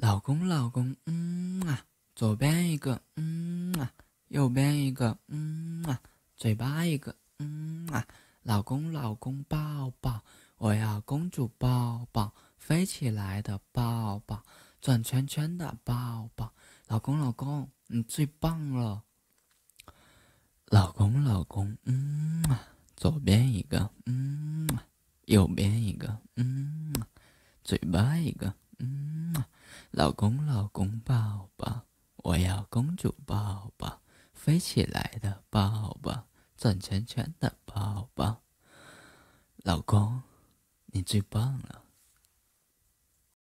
老公，老公，嗯啊，左边一个，嗯啊，右边一个，嗯啊，嘴巴一个，嗯啊，老公，老公，抱抱，我要公主抱抱，飞起来的抱抱，转圈圈的抱抱，老公，老公，你最棒了。老公，老公，嗯啊，左边一个，嗯啊，右边一个，嗯啊，嘴巴一个。老公，老公抱抱，我要公主抱抱，飞起来的抱抱，转圈圈的抱抱。老公，你最棒了。